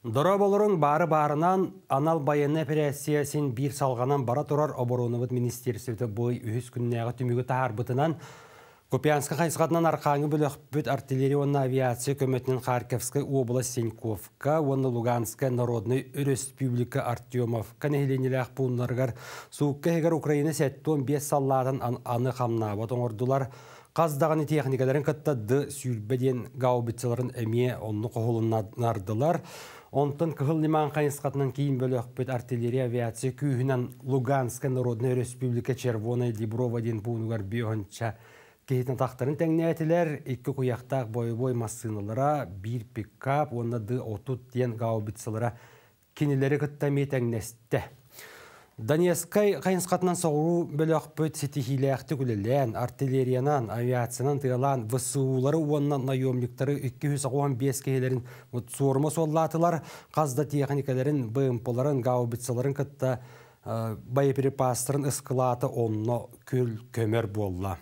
Дұра болырың бары барынан анал байыны операциясын бір салғанан бара тұрар обороныбыт бой бұй үйіз ағы түмігі тағар бұтынан Купянска қайсығатынан арқаңы бүлік бүт артиллерион авиация көметінің Харьковскай обла Сеньковка, оны Луганска народный республика Артемовка нәйленілі бұнларғар суыққа егер Украина сәтті 15 салладын аны қамнабат ордылар. Қаздағаны техникадарын ды сүйілбеден гаубитсаларын әме онны нардылар. Онтын кыхыл неман қайынсқатының кейін бөлі өкпет артиллерия авиация күйінен Луганска Народная Республика Червона ден буынугар бүйінші Кейтін тақтарын әтілер. екі құяқтақ бойы-бой масыналыра бір пикап, ды отут ден гаубитсалара кенелері күттәме тәңнәсті. Донецкай қайынсқатынан соғыру бөліқ бөт сетихиләқті күлілен, артиллериянан авиациянан тыйлан высуулары онынан наемниктары 215 кейлерін сұрмы соллатылар, қазда техникаларын, бмпларын гаубицаларын кытта э, боеприпастарын ұсқылаты онно күл көмір болла.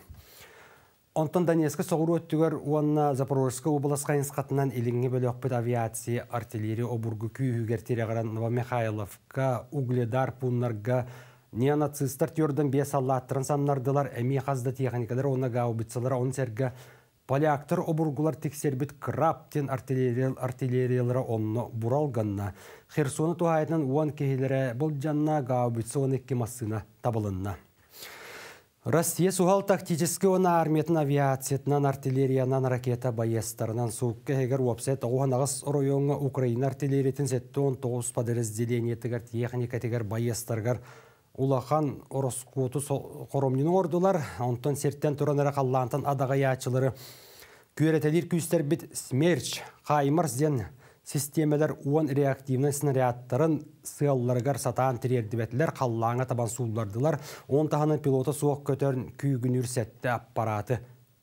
Онтан Донецкі соғыру өттігер уанна Запорожскі обласқа инсқатынан еліңе бөлі авиация артиллерия обургу күйігер Нова Новомихайловка, Угледар, Пуннарға, неонацистар тюрдан бес аллаттырын саннардылар, Әми қазды техникалар оны гаубицалар, он серге поляктар обургулар тексербит краптен артиллериялары оны буралганна. Херсоны туайынан уан кехелері бұл жанна гаубица он массына табылынна. Россия сухал тактически на армиятын авиациятынан артиллериядан ракета боестарынан суыққа егер уапсет оған ағыс Украина артиллериятын сетті 19 подразделение тігір техника тігір боестарғар улахан ороскуту коромнин ордулар онтон серттен туранара адаға адағаячылары күйретелер күйістер бит смерч каймар ден Системелер он реактивный снарядтарын сыялларгар сатаан тирердибетлер қаллаңа табан суулардылар он таханын пилота суық көтерін күйгін үрсетті аппараты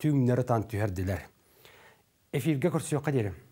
түңнері тан түһердилер эфирге көрсөкка дерим